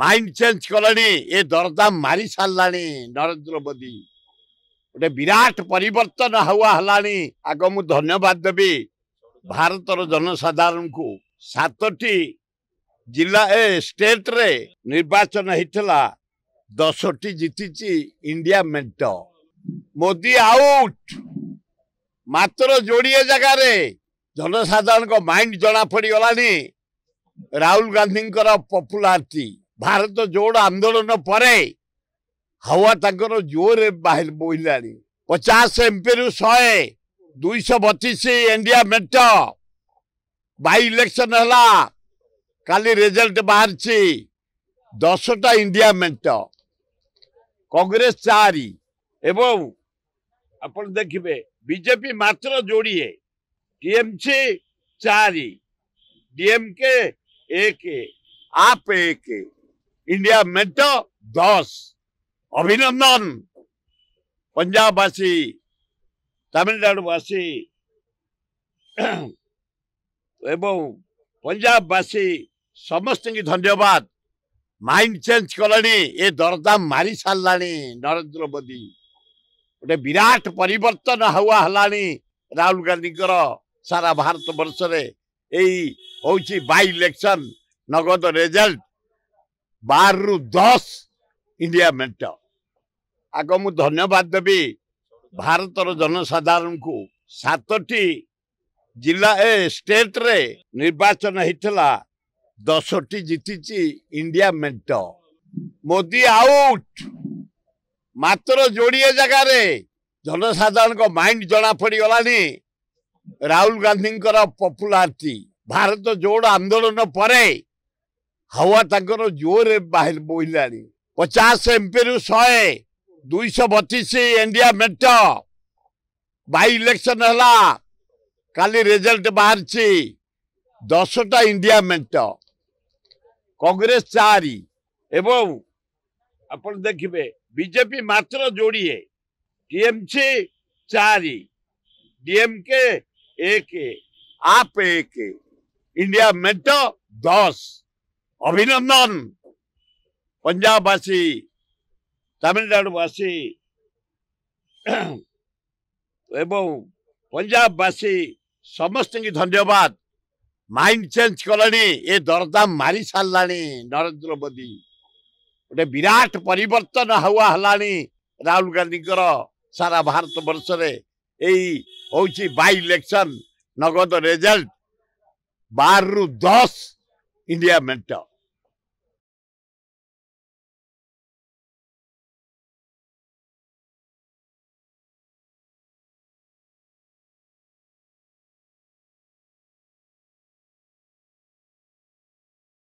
मारी कलिजा मरिसाररेन्द्र मोदी विराट परिवर्तन हवान आग म धन्यवाद दबी भारत र जनसाधारण निर्वाचन हाम्रो दस ठीति इंडिया मेन्ट मोदी आउट मोडिया जगा जनसाधारण जना पपुलारिटी ଭାରତ ଯୋଡ଼ ଆନ୍ଦୋଳନ ପରେ ହାୱା ତାଙ୍କର ଜୋରରେ ବୋହିଲାଣି ପଚାଶ ଏମ୍ପିରୁ ଶହେ ଦୁଇଶହ ବତିଶ ଇଣ୍ଡିଆ ମେଣ୍ଟ ବାଇ ଇଲେକ୍ସନ୍ ହେଲା କାଲି ରେଜଲ୍ଟ ବାହାରିଛି ଦଶଟା ଇଣ୍ଡିଆ ମେଣ୍ଟ କଂଗ୍ରେସ ଚାରି ଏବଂ ଆପଣ ଦେଖିବେ ବିଜେପି ମାତ୍ର ଯୋଡ଼ିଏ ଟିଏମ୍ସି ଚାରି ଡିଏମ୍କେ ଏକ ଆପ୍ ଏକ इन्डिया मेन्ट दस अभिनन्दन पन्जाबवासी पंजाब ए समस्त की धन्यवाद मेन्ज कला नि ए दरद मरेन्द्र मोदी गी विराट परिवर्तन हवहानी राहुल गान्धीको सारा भारत वर्षले एउटा बि इलेक्सन नगद रेजलट ବାରରୁ ଦଶ ଇଣ୍ଡିଆ ମେଣ୍ଟ ଆଗ ମୁଁ ଧନ୍ୟବାଦ ଦେବି ଭାରତର ଜନସାଧାରଣଙ୍କୁ ସାତଟି ଜିଲ୍ଲା ଏ ଷ୍ଟେଟ୍ରେ ନିର୍ବାଚନ ହେଇଥିଲା ଦଶଟି ଜିତିଛି ଇଣ୍ଡିଆ ମେଣ୍ଟ ମୋଦି ଆଉଟ୍ ମାତ୍ର ଯୋଡ଼ିଏ ଜାଗାରେ ଜନସାଧାରଣଙ୍କ ମାଇଣ୍ଡ ଜଣା ପଡ଼ିଗଲାଣି ରାହୁଲ ଗାନ୍ଧୀଙ୍କର ପପୁଲାରିଟି ଭାରତ ଯୋଡ଼ ଆନ୍ଦୋଳନ ପରେ ହାୱା ତାଙ୍କର ଜୋରରେ ବାହାରି ବୋହିଲାଣି ପଚାଶ ଏମ୍ପିରୁ ଶହେ ଦୁଇଶହ ବତିଶ ଏଣ୍ଡିଆ ମେଣ୍ଟ ବାଇ ଇଲେକ୍ସନ୍ ହେଲା କାଲି ରେଜଲ୍ଟ ବାହାରିଛି ଦଶଟା ଇଣ୍ଡିଆ ମେଣ୍ଟ କଂଗ୍ରେସ ଚାରି ଏବଂ ଆପଣ ଦେଖିବେ ବିଜେପି ମାତ୍ର ଯୋଡ଼ିଏ ଟିଏମ୍ସି ଚାରି ଡିଏମ୍କେ ଏକ ଆପ୍ ଏକ ଇଣ୍ଡିଆ ମେଣ୍ଟ ଦଶ अभिनन्दन पन्जाबवासी तमिलनाडुवासी এবং पन्जाबवासी ସମସ୍ତଙ୍କୁ ଧନ୍ୟବାଦ ମାଇଣ୍ଡ ଚେଞ୍ଜ କଲେଣି ଏ ଦରଦାମ ମାରି ସାରିଲାଣି ନରେନ୍ଦ୍ର ମୋଦି ଗୋଟେ ବିରାଟ ପରିବର୍ତ୍ତନ ହାୱା ହେଲାଣି ରାହୁଲ ଗାନ୍ଧୀଙ୍କର ସାରା ଭାରତ ବର୍ଷରେ ଏଇ ହେଉଛି ବାଇ ଇଲେକ୍ସନ୍ ନଗଦ India Menta.